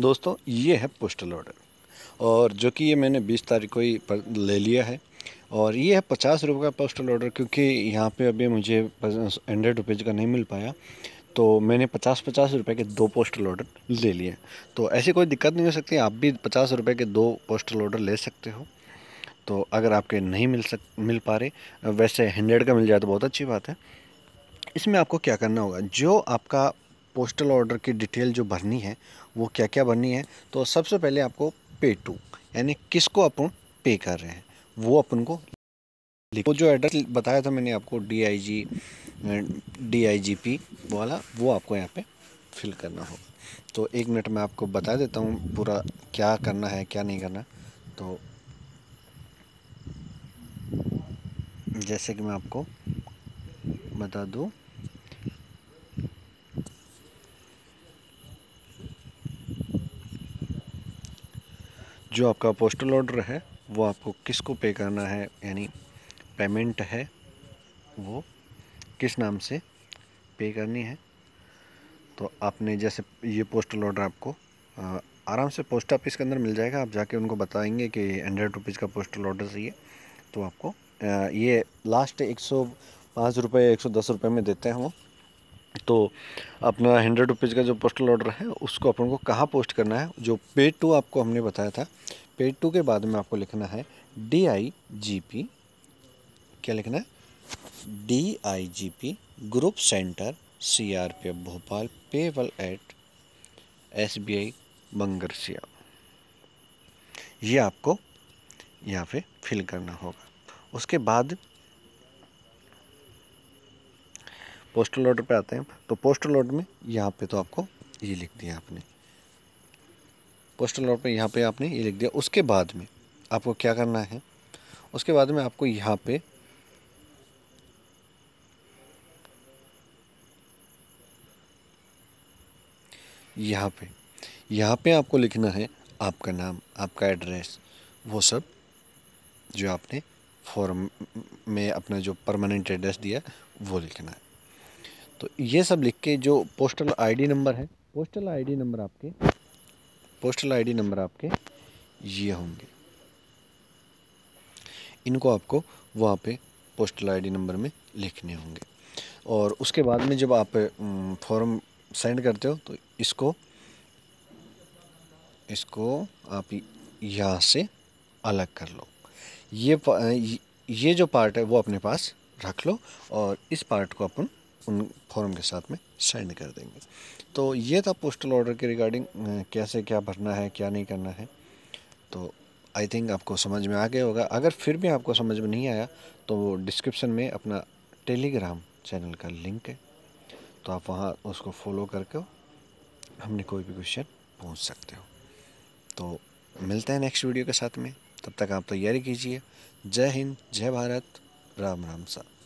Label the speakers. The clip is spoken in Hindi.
Speaker 1: दोस्तों ये है पोस्टल ऑर्डर और जो कि ये मैंने 20 तारीख को ही ले लिया है और ये है पचास रुपये का पोस्टल ऑर्डर क्योंकि यहाँ पे अभी मुझे हंड्रेड रुपीज़ का नहीं मिल पाया तो मैंने पचास पचास रुपये के दो पोस्टल ऑर्डर ले लिए तो ऐसी कोई दिक्कत नहीं हो सकती आप भी पचास रुपये के दो पोस्टल ऑर्डर ले सकते हो तो अगर आपके नहीं मिल सक मिल पा रहे वैसे हंड्रेड का मिल जाए तो बहुत अच्छी बात है इसमें आपको क्या करना होगा जो आपका पोस्टल ऑर्डर की डिटेल जो भरनी है वो क्या क्या भरनी है तो सबसे पहले आपको पे टू यानी किसको अपन पे कर रहे हैं वो अपन को वो जो एड्रेस बताया था मैंने आपको D I G D I G P वाला वो आपको यहाँ पे फिल करना होगा तो एक मिनट में आपको बता देता हूँ पूरा क्या करना है क्या नहीं करना तो जैसे कि मैं आपको बता दूँ जो आपका पोस्टल ऑर्डर है वो आपको किसको पे करना है यानी पेमेंट है वो किस नाम से पे करनी है तो आपने जैसे ये पोस्टल ऑर्डर आपको आराम से पोस्ट ऑफिस के अंदर मिल जाएगा आप जाके उनको बताएंगे कि हंड्रेड रुपीज़ का पोस्टल ऑर्डर चाहिए तो आपको ये लास्ट एक सौ पाँच रुपये एक सौ दस रुपये में देते हैं वो तो अपना हंड्रेड रुपीज़ का जो पोस्टल ऑर्डर है उसको अपन को कहाँ पोस्ट करना है जो पे टू आपको हमने बताया था पेड टू के बाद में आपको लिखना है डी आई जी पी क्या लिखना है D I G P group centre C R P F Bhopal payable at S B I Bangrasia ये आपको यहाँ पे फिल करना होगा उसके बाद पोस्टल ऑर्डर पे आते हैं तो पोस्टल ऑर्डर में यहाँ पे तो आपको ये लिख दिया आपने पोस्टल ऑर्डर में यहाँ पे आपने ये लिख दिया उसके बाद में आपको क्या करना है उसके बाद में आपको यहाँ पे यहाँ पे यहाँ पे आपको लिखना है आपका नाम आपका एड्रेस वो सब जो आपने फॉर्म में अपना जो परमानेंट एड्रेस दिया वो लिखना है तो ये सब लिख के जो पोस्टल आईडी नंबर है पोस्टल आईडी नंबर आपके पोस्टल आईडी नंबर आपके ये होंगे इनको आपको वहाँ पे पोस्टल आईडी नंबर में लिखने होंगे और उसके बाद में जब आप फॉर्म सेंड करते हो तो इसको इसको आप यहाँ से अलग कर लो ये ये जो पार्ट है वो अपने पास रख लो और इस पार्ट को अपन उन फॉर्म के साथ में सेंड कर देंगे तो ये था पोस्टल ऑर्डर के रिगार्डिंग कैसे क्या भरना है क्या नहीं करना है तो आई थिंक आपको समझ में आ गया होगा अगर फिर भी आपको समझ में नहीं आया तो वो डिस्क्रिप्शन में अपना टेलीग्राम चैनल का लिंक है तो आप वहाँ उसको फॉलो करके हमने कोई भी क्वेश्चन पूछ सकते हो तो मिलते हैं नेक्स्ट वीडियो के साथ में तब तक आप तैयारी कीजिए जय हिंद जय भारत राम राम साहब